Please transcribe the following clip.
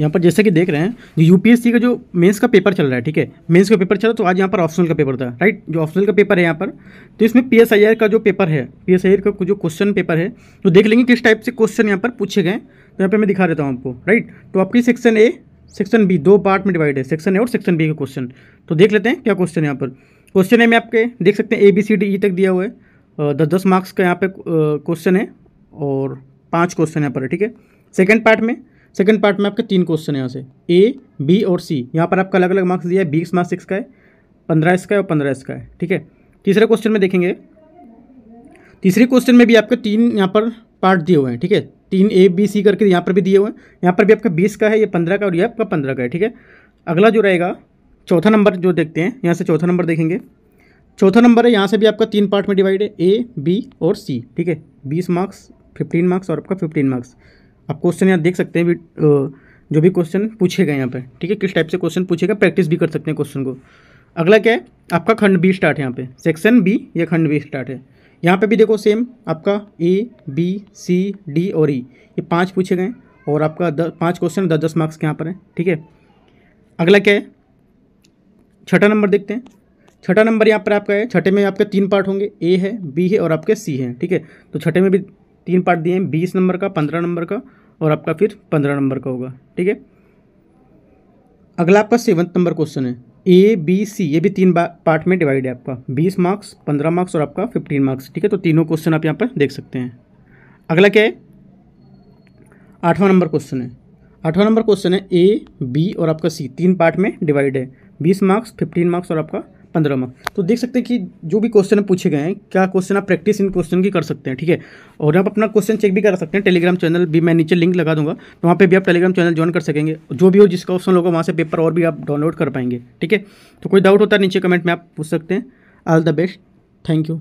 यहाँ पर जैसे कि देख रहे हैं जो यूपीएससी का जो मेंस का पेपर चल रहा है ठीक है मेंस का पेपर चला तो आज यहाँ पर ऑप्शनल का पेपर था राइट जो ऑप्शनल का पेपर है यहाँ पर तो इसमें पी का जो पेपर है पी का जो क्वेश्चन पेपर है तो देख लेंगे किस टाइप से क्वेश्चन यहाँ पर पूछे गए तो यहाँ पर मैं दिखा देता हूँ आपको राइट तो आपकी सेक्शन ए सेक्शन बी दो पार्ट में डिवाइड है सेक्शन ए और सेक्शन बी का क्वेश्चन तो देख लेते हैं क्या क्वेश्चन यहाँ पर क्वेश्चन है में आपके देख सकते हैं A B C D E तक दिया हुआ है दस दस मार्क्स का यहाँ पे क्वेश्चन है और पांच क्वेश्चन यहाँ पर है ठीक है सेकेंड पार्ट में सेकंड पार्ट में आपके तीन क्वेश्चन है यहाँ से ए बी और सी यहाँ पर आपका अलग अलग मार्क्स दिया है बीस मार्क्स सिक्स का है पंद्रह इसका है और पंद्रह इसका है ठीक है तीसरे क्वेश्चन में देखेंगे तीसरे क्वेश्चन में भी आपके तीन यहाँ पर पार्ट दिए हुए हैं ठीक है तीन ए बी सी करके यहाँ पर भी दिए हुए हैं यहाँ पर भी आपका बीस का है ये पंद्रह का और ये आपका पंद्रह का है ठीक है अगला जो रहेगा चौथा नंबर जो देखते हैं यहाँ से चौथा नंबर देखेंगे चौथा नंबर है यहाँ से भी आपका तीन पार्ट में डिवाइड है ए बी और सी ठीक है बीस मार्क्स फिफ्टीन मार्क्स और आपका फिफ्टीन मार्क्स आप क्वेश्चन यहाँ देख सकते हैं जो भी क्वेश्चन पूछे गए यहाँ पे ठीक है किस टाइप से क्वेश्चन पूछेगा प्रैक्टिस भी कर सकते हैं क्वेश्चन को अगला क्या है आपका खंड बी स्टार्ट है यहाँ पे सेक्शन बी या खंड बी स्टार्ट है यहाँ पे भी देखो सेम आपका ए बी सी डी और ई e, ये पांच पूछे गए और आपका दस पाँच क्वेश्चन दस दस मार्क्स के यहाँ पर है ठीक है अगला क्या है छठा नंबर देखते हैं छठा नंबर यहाँ पर आपका है छठे में आपके तीन पार्ट होंगे ए है बी है और आपके सी है ठीक है तो छठे में भी तीन पार्ट दिए हैं बीस नंबर का पंद्रह नंबर का और आपका फिर पंद्रह नंबर का होगा ठीक है अगला आपका सेवन्थ नंबर क्वेश्चन है ए बी सी ये भी तीन पार्ट में डिवाइड है आपका बीस मार्क्स पंद्रह मार्क्स और आपका फिफ्टीन मार्क्स ठीक है तो तीनों क्वेश्चन आप यहाँ पर देख सकते हैं अगला क्या है आठवां नंबर क्वेश्चन है आठवां नंबर क्वेश्चन है ए बी और आपका सी तीन पार्ट में डिवाइड है बीस मार्क्स फिफ्टीन मार्क्स और आपका पंद्रह मार्क तो देख सकते हैं कि जो भी क्वेश्चन आप पूछे गए हैं क्या क्वेश्चन आप प्रैक्टिस इन क्वेश्चन की कर सकते हैं ठीक है और आप अपना क्वेश्चन चेक भी करा सकते हैं टेलीग्राम चैनल भी मैं नीचे लिंक लगा दूंगा तो वहाँ पे भी आप टेलीग्राम चैनल ज्वाइन कर सकेंगे जो भी हो जिसका ऑप्शन होगा वहाँ से पेपर और भी आप डाउनलोड कर पाएंगे ठीक है तो कोई डाउट होता है नीचे कमेंट में आप पूछ सकते हैं all the best thank you